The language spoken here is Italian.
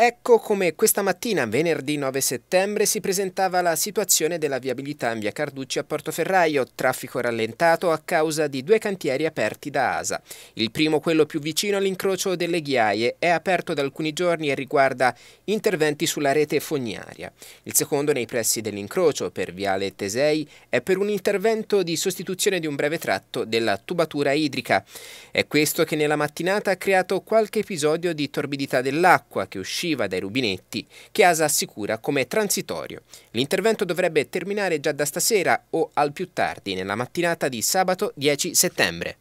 Ecco come questa mattina, venerdì 9 settembre, si presentava la situazione della viabilità in via Carducci a Portoferraio, traffico rallentato a causa di due cantieri aperti da ASA. Il primo, quello più vicino all'incrocio delle Ghiaie, è aperto da alcuni giorni e riguarda interventi sulla rete fognaria. Il secondo, nei pressi dell'incrocio, per viale Tesei, è per un intervento di sostituzione di un breve tratto della tubatura idrica. È questo che nella mattinata ha creato qualche episodio di torbidità dell'acqua che usciva usciva dai rubinetti che ASA assicura come transitorio. L'intervento dovrebbe terminare già da stasera o al più tardi nella mattinata di sabato 10 settembre.